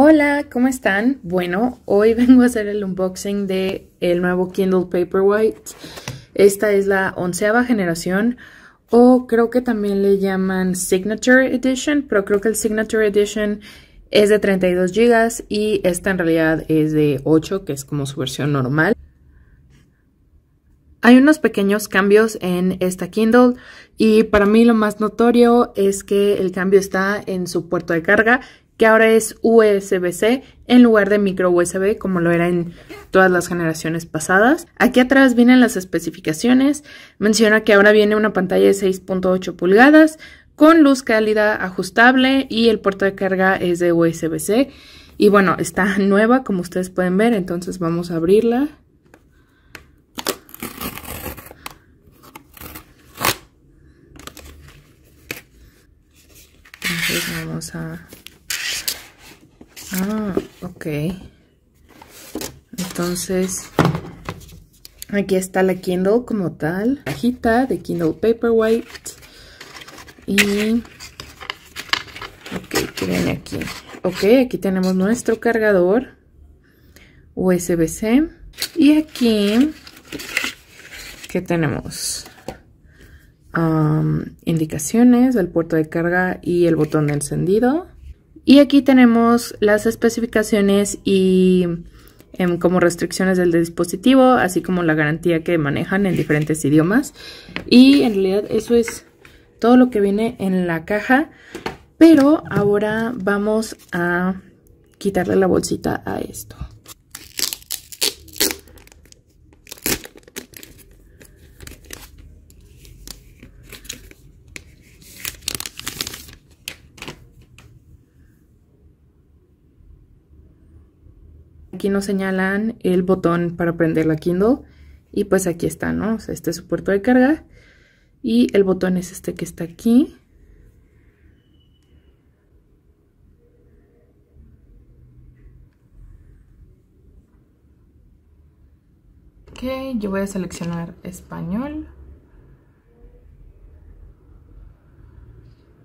Hola, ¿cómo están? Bueno, hoy vengo a hacer el unboxing de el nuevo Kindle Paperwhite. Esta es la onceava generación o creo que también le llaman Signature Edition, pero creo que el Signature Edition es de 32 GB y esta en realidad es de 8, que es como su versión normal. Hay unos pequeños cambios en esta Kindle y para mí lo más notorio es que el cambio está en su puerto de carga que ahora es USB-C en lugar de micro USB como lo era en todas las generaciones pasadas. Aquí atrás vienen las especificaciones, menciona que ahora viene una pantalla de 6.8 pulgadas con luz cálida ajustable y el puerto de carga es de USB-C. Y bueno, está nueva como ustedes pueden ver, entonces vamos a abrirla. Entonces vamos a Ah, ok. Entonces, aquí está la Kindle como tal. Cajita de Kindle Paperwhite. Y... Ok, ¿qué viene aquí? Ok, aquí tenemos nuestro cargador USB-C. Y aquí, ¿qué tenemos? indicaciones, del puerto de carga y el botón de encendido. Y aquí tenemos las especificaciones y em, como restricciones del dispositivo, así como la garantía que manejan en diferentes idiomas. Y en realidad eso es todo lo que viene en la caja. Pero ahora vamos a quitarle la bolsita a esto. Aquí nos señalan el botón para prender la Kindle y pues aquí está, ¿no? este es su puerto de carga y el botón es este que está aquí. Ok, yo voy a seleccionar español.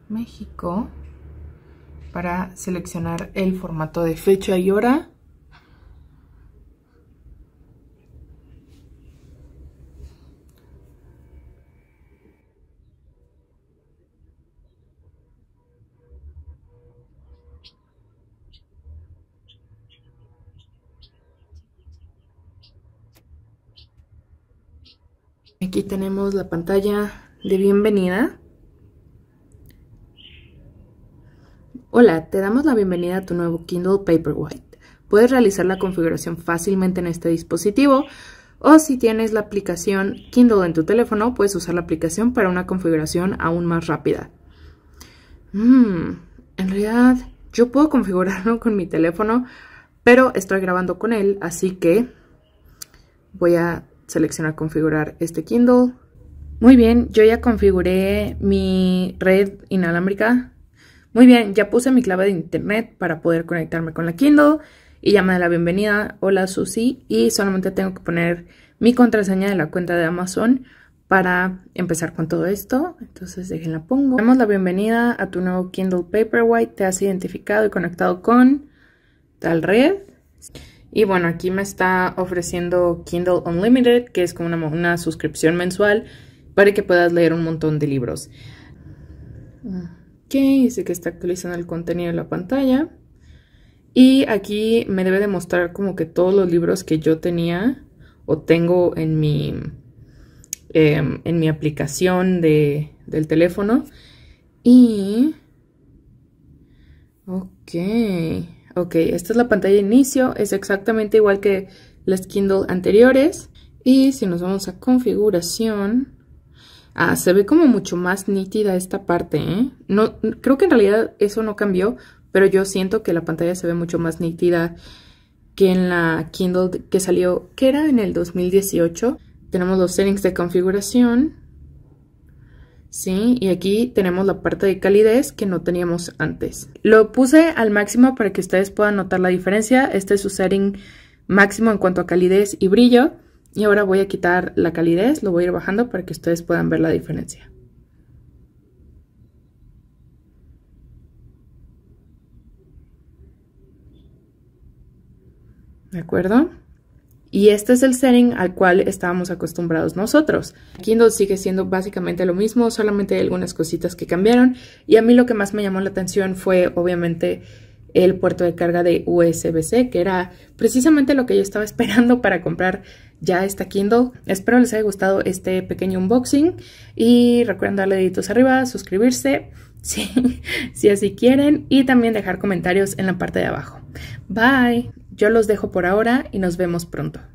México para seleccionar el formato de fecha y hora Aquí tenemos la pantalla de bienvenida. Hola, te damos la bienvenida a tu nuevo Kindle Paperwhite. Puedes realizar la configuración fácilmente en este dispositivo o si tienes la aplicación Kindle en tu teléfono, puedes usar la aplicación para una configuración aún más rápida. Hmm, en realidad, yo puedo configurarlo con mi teléfono, pero estoy grabando con él, así que voy a seleccionar configurar este Kindle. Muy bien, yo ya configuré mi red inalámbrica. Muy bien, ya puse mi clave de internet para poder conectarme con la Kindle y ya me la bienvenida. Hola Susi y solamente tengo que poner mi contraseña de la cuenta de Amazon para empezar con todo esto. Entonces déjenla pongo. Damos la bienvenida a tu nuevo Kindle Paperwhite. Te has identificado y conectado con tal red. Y bueno, aquí me está ofreciendo Kindle Unlimited, que es como una, suscripción mensual para que puedas leer un montón de libros. Ok, dice que está actualizando el contenido de la pantalla. Y aquí me debe de mostrar como que todos los libros que yo tenía o tengo en mi, em, en mi aplicación del teléfono. Y... Ok. Ok, esta es la pantalla de inicio, es exactamente igual que las Kindle anteriores. Y si nos vamos a configuración, ah, se ve como mucho más nítida esta parte, ¿eh? No, creo que en realidad eso no cambió, pero yo siento que la pantalla se ve mucho más nítida que en la Kindle que salió, que era en el 2018. Tenemos los settings de configuración, ¿sí? Y aquí tenemos la parte de calidez que no teníamos antes. Lo puse al máximo para que ustedes puedan notar la diferencia. Este es su setting máximo en cuanto a calidez y brillo. Y ahora voy a quitar la calidez, lo voy a ir bajando para que ustedes puedan ver la diferencia. ¿De acuerdo? Y este es el setting al cual estábamos acostumbrados nosotros. Kindle sigue siendo básicamente lo mismo, solamente hay algunas cositas que cambiaron. Y a mí lo que más me llamó la atención fue obviamente el puerto de carga de USB-C, que era precisamente lo que yo estaba esperando para comprar ya esta Kindle. Espero les haya gustado este pequeño unboxing y recuerden darle deditos arriba, suscribirse si, si así quieren y también dejar comentarios en la parte de abajo. Bye, yo los dejo por ahora y nos vemos pronto.